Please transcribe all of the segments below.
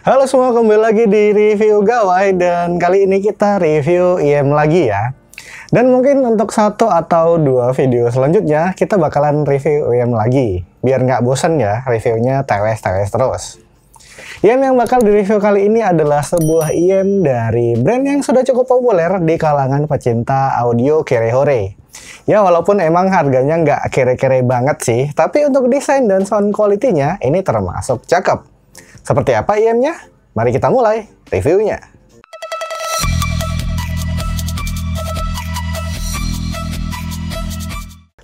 Halo semua, kembali lagi di review gawai dan kali ini kita review IM lagi ya. Dan mungkin untuk satu atau dua video selanjutnya kita bakalan review IM lagi. Biar nggak bosan ya reviewnya teles-teles terus. IM yang bakal direview kali ini adalah sebuah IM dari brand yang sudah cukup populer di kalangan pecinta audio kerehore. Ya walaupun emang harganya nggak kere-kere banget sih, tapi untuk desain dan sound quality-nya ini termasuk cakep. Seperti apa IM-nya? Mari kita mulai reviewnya.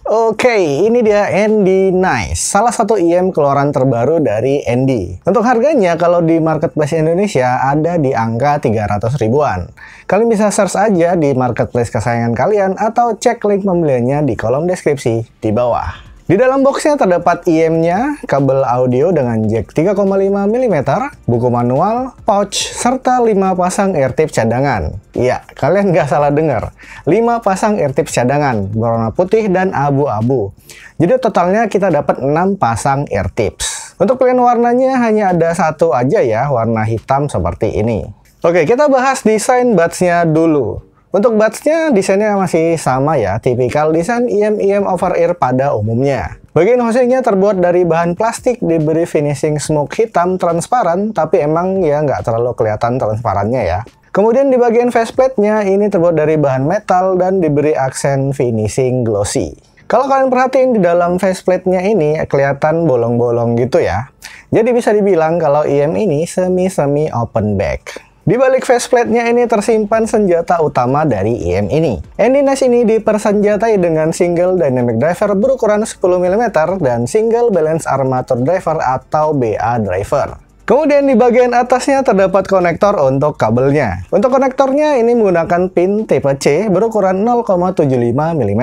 Oke, okay, ini dia Andy Nice, salah satu IM keluaran terbaru dari Andy. Untuk harganya kalau di marketplace Indonesia ada di angka 300 ribuan. Kalian bisa search aja di marketplace kesayangan kalian atau cek link pembeliannya di kolom deskripsi di bawah. Di dalam boxnya terdapat IM-nya, kabel audio dengan jack 3,5 mm, buku manual, pouch, serta 5 pasang tip cadangan. Ya, kalian nggak salah dengar. 5 pasang tip cadangan, berwarna putih dan abu-abu. Jadi totalnya kita dapat 6 pasang tips. Untuk pilihan warnanya hanya ada satu aja ya, warna hitam seperti ini. Oke, kita bahas desain buds-nya dulu. Untuk budsnya desainnya masih sama ya, tipikal desain IM-IM e e over ear pada umumnya. Bagian housingnya terbuat dari bahan plastik diberi finishing smoke hitam transparan, tapi emang ya nggak terlalu kelihatan transparannya ya. Kemudian di bagian faceplate-nya ini terbuat dari bahan metal dan diberi aksen finishing glossy. Kalau kalian perhatiin di dalam faceplate-nya ini kelihatan bolong-bolong gitu ya. Jadi bisa dibilang kalau IM e ini semi-semi open back. Di balik faceplate-nya ini tersimpan senjata utama dari IM ini. Endines ini dipersenjatai dengan single dynamic driver berukuran 10 mm dan single balance armature driver atau BA driver. Kemudian di bagian atasnya terdapat konektor untuk kabelnya. Untuk konektornya ini menggunakan pin tipe C berukuran 0,75 mm.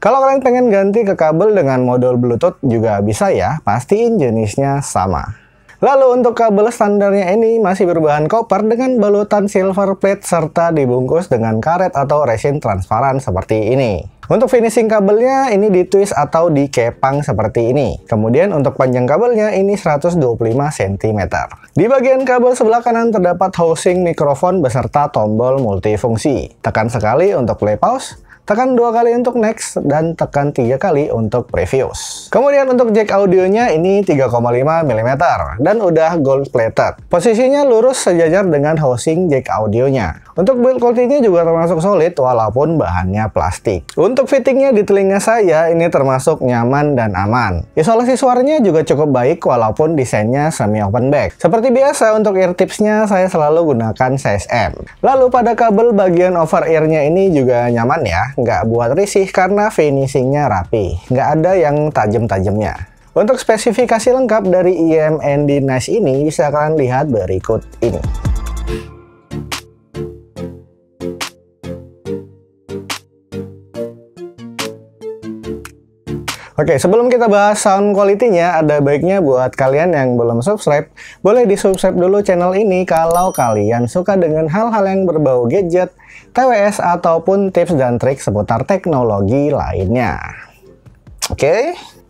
Kalau kalian pengen ganti ke kabel dengan modul Bluetooth juga bisa ya, pastiin jenisnya sama. Lalu untuk kabel standarnya ini masih berbahan koper dengan balutan silver plate serta dibungkus dengan karet atau resin transparan seperti ini. Untuk finishing kabelnya ini ditwist atau dikepang seperti ini. Kemudian untuk panjang kabelnya ini 125 cm. Di bagian kabel sebelah kanan terdapat housing mikrofon beserta tombol multifungsi. Tekan sekali untuk play pause tekan dua kali untuk next, dan tekan tiga kali untuk previous. Kemudian untuk jack audionya ini 3,5 mm dan udah gold plated. Posisinya lurus sejajar dengan housing jack audionya. Untuk build quality-nya juga termasuk solid walaupun bahannya plastik. Untuk fittingnya di telinga saya ini termasuk nyaman dan aman. Isolasi suaranya juga cukup baik walaupun desainnya semi open back. Seperti biasa untuk ear tipsnya saya selalu gunakan size M. Lalu pada kabel bagian over earnya ini juga nyaman ya nggak buat risih karena finishingnya rapi, nggak ada yang tajam-tajamnya. Untuk spesifikasi lengkap dari IMND Nice ini bisa kalian lihat berikut ini. Oke, sebelum kita bahas sound quality-nya, ada baiknya buat kalian yang belum subscribe, boleh di-subscribe dulu channel ini kalau kalian suka dengan hal-hal yang berbau gadget, TWS ataupun tips dan trik seputar teknologi lainnya. Oke, okay?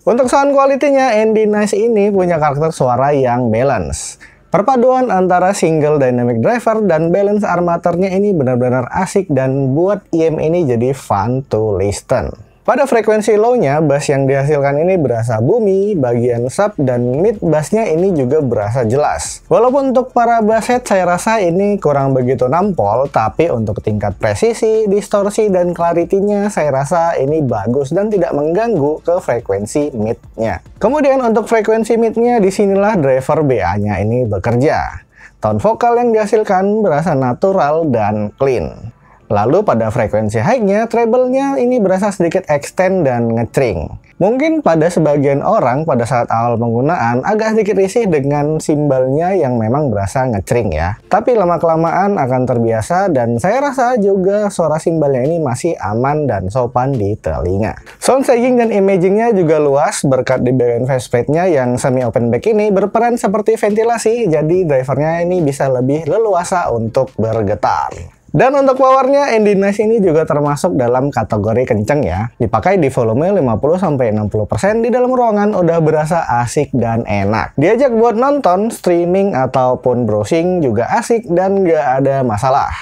untuk sound quality-nya, Andy Nice ini punya karakter suara yang balance. Perpaduan antara single dynamic driver dan balance armaturnya ini benar-benar asik dan buat IM e ini jadi fun to listen. Pada frekuensi low-nya, bass yang dihasilkan ini berasa bumi, bagian sub, dan mid bassnya ini juga berasa jelas. Walaupun untuk para bass head saya rasa ini kurang begitu nampol, tapi untuk tingkat presisi, distorsi, dan clarity-nya saya rasa ini bagus dan tidak mengganggu ke frekuensi mid-nya. Kemudian untuk frekuensi mid-nya, disinilah driver BA-nya ini bekerja. Tone vokal yang dihasilkan berasa natural dan clean. Lalu pada frekuensi high-nya, treble-nya ini berasa sedikit extend dan ngecring. Mungkin pada sebagian orang pada saat awal penggunaan agak sedikit risih dengan simbalnya yang memang berasa ngecring ya. Tapi lama-kelamaan akan terbiasa dan saya rasa juga suara simbalnya ini masih aman dan sopan di telinga. Sound staging dan imagingnya juga luas berkat di bagian faceplate-nya yang semi open back ini berperan seperti ventilasi jadi drivernya ini bisa lebih leluasa untuk bergetar. Dan untuk powernya, Endinas ini juga termasuk dalam kategori kenceng ya. Dipakai di volume 50-60% di dalam ruangan udah berasa asik dan enak. Diajak buat nonton, streaming, ataupun browsing juga asik dan nggak ada masalah.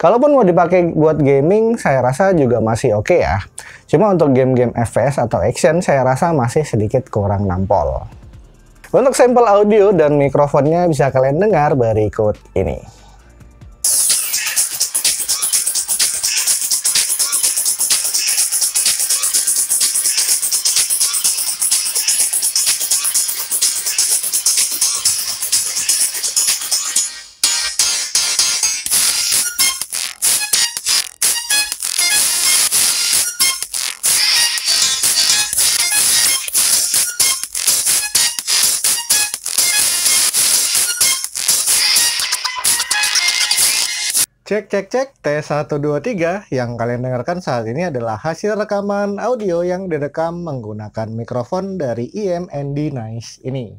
Kalaupun mau dipakai buat gaming, saya rasa juga masih oke okay ya. Cuma untuk game-game FPS atau action, saya rasa masih sedikit kurang nampol. Untuk sampel audio dan mikrofonnya bisa kalian dengar berikut ini. Cek cek cek T123 yang kalian dengarkan saat ini adalah hasil rekaman audio yang direkam menggunakan mikrofon dari IMND Nice ini.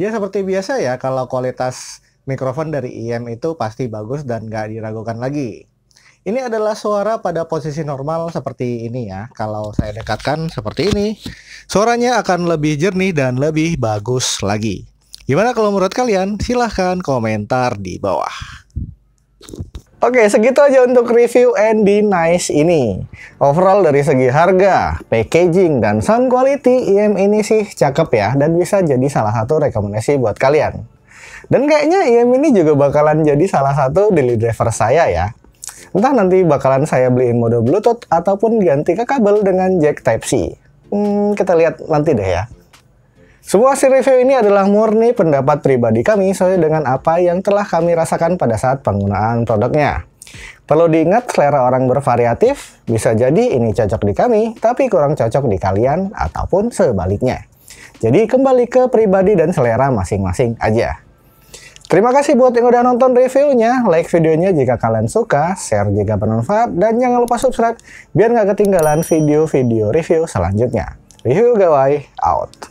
Ya seperti biasa ya kalau kualitas mikrofon dari IM itu pasti bagus dan nggak diragukan lagi. Ini adalah suara pada posisi normal seperti ini ya. Kalau saya dekatkan seperti ini, suaranya akan lebih jernih dan lebih bagus lagi. Gimana kalau menurut kalian? Silahkan komentar di bawah. Oke, segitu aja untuk review ND Nice ini. Overall dari segi harga, packaging, dan sound quality, IM ini sih cakep ya, dan bisa jadi salah satu rekomendasi buat kalian. Dan kayaknya IM ini juga bakalan jadi salah satu daily driver saya ya. Entah nanti bakalan saya beliin mode Bluetooth ataupun ganti ke kabel dengan jack Type-C. Hmm, kita lihat nanti deh ya. Semua hasil review ini adalah murni pendapat pribadi kami sesuai dengan apa yang telah kami rasakan pada saat penggunaan produknya. Perlu diingat selera orang bervariatif, bisa jadi ini cocok di kami, tapi kurang cocok di kalian, ataupun sebaliknya. Jadi kembali ke pribadi dan selera masing-masing aja. Terima kasih buat yang udah nonton reviewnya, like videonya jika kalian suka, share jika bermanfaat, dan jangan lupa subscribe biar nggak ketinggalan video-video review selanjutnya. Review Gawai, out!